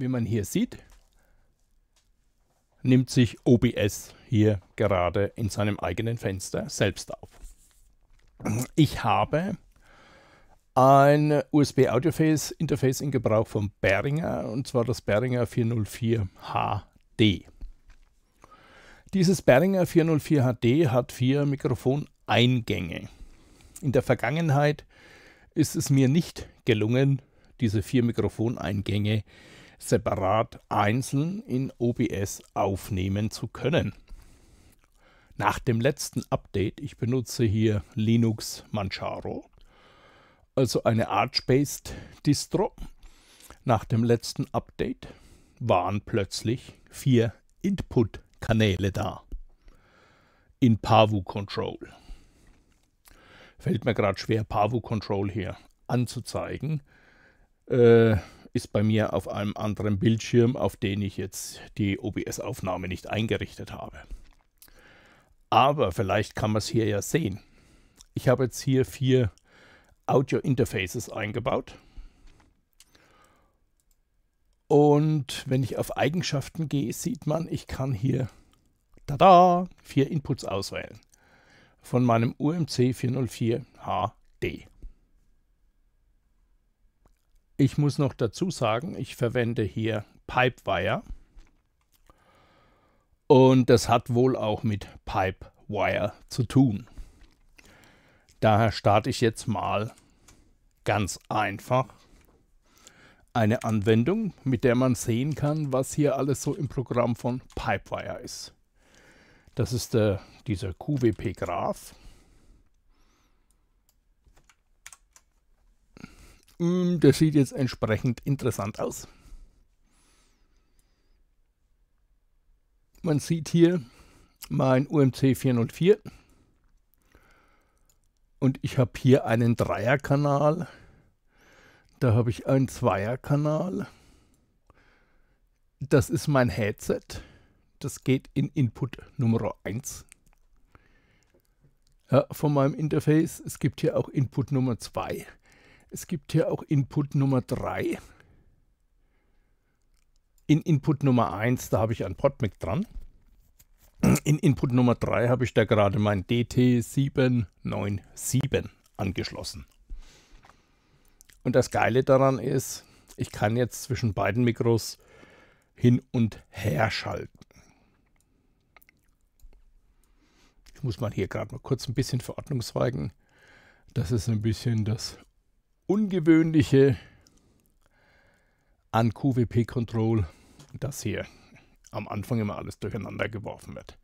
wie man hier sieht, nimmt sich OBS hier gerade in seinem eigenen Fenster selbst auf. Ich habe ein USB Audio Interface in Gebrauch von Behringer und zwar das Behringer 404 HD. Dieses Behringer 404 HD hat vier Mikrofoneingänge. In der Vergangenheit ist es mir nicht gelungen, diese vier Mikrofoneingänge separat einzeln in OBS aufnehmen zu können. Nach dem letzten Update, ich benutze hier Linux Manjaro, also eine Arch-based Distro, nach dem letzten Update waren plötzlich vier Input-Kanäle da in Pavu Control. Fällt mir gerade schwer, Pavu Control hier anzuzeigen. Äh, ist bei mir auf einem anderen Bildschirm, auf den ich jetzt die OBS-Aufnahme nicht eingerichtet habe. Aber vielleicht kann man es hier ja sehen. Ich habe jetzt hier vier Audio-Interfaces eingebaut. Und wenn ich auf Eigenschaften gehe, sieht man, ich kann hier tada, vier Inputs auswählen. Von meinem UMC 404 HD. Ich muss noch dazu sagen, ich verwende hier Pipewire. Und das hat wohl auch mit Pipewire zu tun. Daher starte ich jetzt mal ganz einfach eine Anwendung, mit der man sehen kann, was hier alles so im Programm von Pipewire ist. Das ist der, äh, dieser QWP-Graph. mh, mm, der sieht jetzt entsprechend interessant aus. Man sieht hier mein UMC 404 und ich habe hier einen Dreierkanal, da habe ich einen Zweierkanal. Das ist mein Headset, das geht in Input Nummer 1 ja, von meinem Interface. Es gibt hier auch Input Nummer 2. Es gibt hier auch Input Nummer 3. In Input Nummer 1, da habe ich ein PodMic dran. In Input Nummer 3 habe ich da gerade mein DT797 angeschlossen. Und das Geile daran ist, ich kann jetzt zwischen beiden Mikros hin und her schalten. Ich muss mal hier gerade mal kurz ein bisschen Verordnung Ordnung Das ist ein bisschen das ungewöhnliche an QWP-Control, dass hier am Anfang immer alles durcheinander geworfen wird.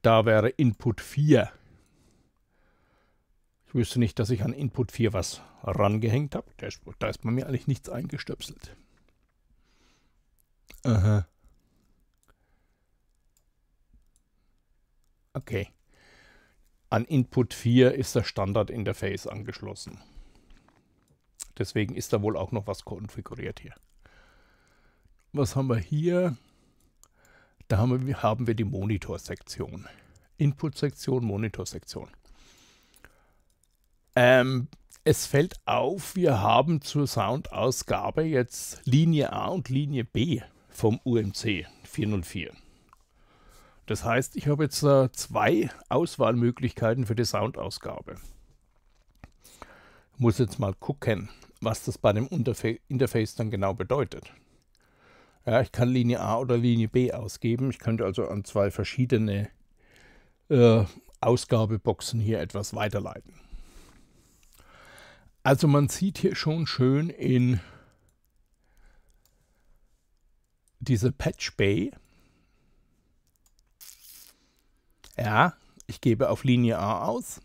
Da wäre Input 4. Ich wüsste nicht, dass ich an Input 4 was rangehängt habe. Da ist bei mir eigentlich nichts eingestöpselt. Aha. Okay. An Input 4 ist das Standard-Interface angeschlossen. Deswegen ist da wohl auch noch was konfiguriert hier. Was haben wir hier? Da haben wir, haben wir die Monitorsektion. Input-Sektion, Monitor-Sektion. Ähm, es fällt auf, wir haben zur Soundausgabe jetzt Linie A und Linie B vom UMC 404. Das heißt, ich habe jetzt äh, zwei Auswahlmöglichkeiten für die Soundausgabe. Muss jetzt mal gucken was das bei dem Interface dann genau bedeutet. Ja, ich kann Linie A oder Linie B ausgeben. Ich könnte also an zwei verschiedene äh, Ausgabeboxen hier etwas weiterleiten. Also man sieht hier schon schön in diese Patch Bay. Ja, ich gebe auf Linie A aus.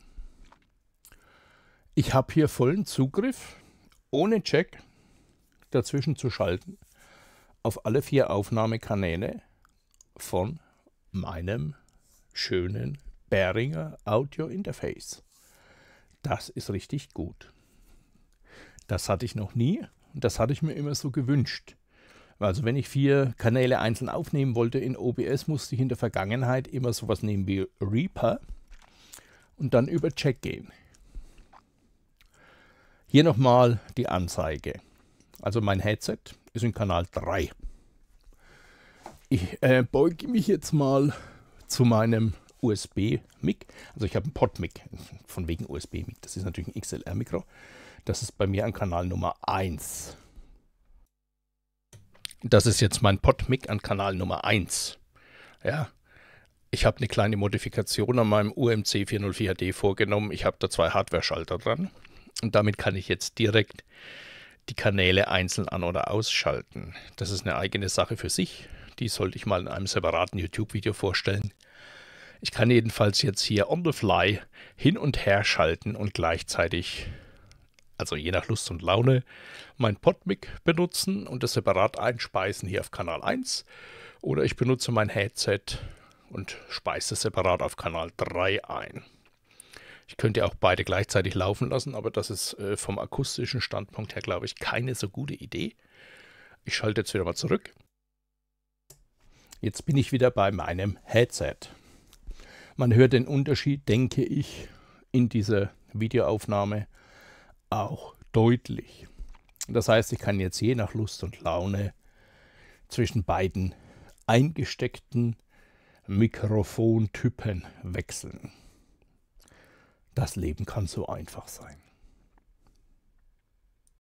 Ich habe hier vollen Zugriff ohne Check dazwischen zu schalten auf alle vier Aufnahmekanäle von meinem schönen Behringer Audio Interface. Das ist richtig gut. Das hatte ich noch nie und das hatte ich mir immer so gewünscht. Also wenn ich vier Kanäle einzeln aufnehmen wollte in OBS, musste ich in der Vergangenheit immer sowas nehmen wie Reaper und dann über Check gehen. Hier nochmal die Anzeige. Also mein Headset ist in Kanal 3. Ich äh, beuge mich jetzt mal zu meinem USB-Mic. Also ich habe einen Pod-Mic, von wegen USB-Mic. Das ist natürlich ein XLR-Mikro. Das ist bei mir an Kanal Nummer 1. Das ist jetzt mein Pod-Mic an Kanal Nummer 1. Ja. Ich habe eine kleine Modifikation an meinem UMC 404D vorgenommen. Ich habe da zwei Hardware-Schalter dran. Und damit kann ich jetzt direkt die Kanäle einzeln an- oder ausschalten. Das ist eine eigene Sache für sich. Die sollte ich mal in einem separaten YouTube-Video vorstellen. Ich kann jedenfalls jetzt hier on the fly hin und her schalten und gleichzeitig, also je nach Lust und Laune, mein Podmic benutzen und das separat einspeisen hier auf Kanal 1. Oder ich benutze mein Headset und speise es separat auf Kanal 3 ein. Ich könnte ja auch beide gleichzeitig laufen lassen, aber das ist äh, vom akustischen Standpunkt her, glaube ich, keine so gute Idee. Ich schalte jetzt wieder mal zurück. Jetzt bin ich wieder bei meinem Headset. Man hört den Unterschied, denke ich, in dieser Videoaufnahme auch deutlich. Das heißt, ich kann jetzt je nach Lust und Laune zwischen beiden eingesteckten Mikrofontypen wechseln. Das Leben kann so einfach sein.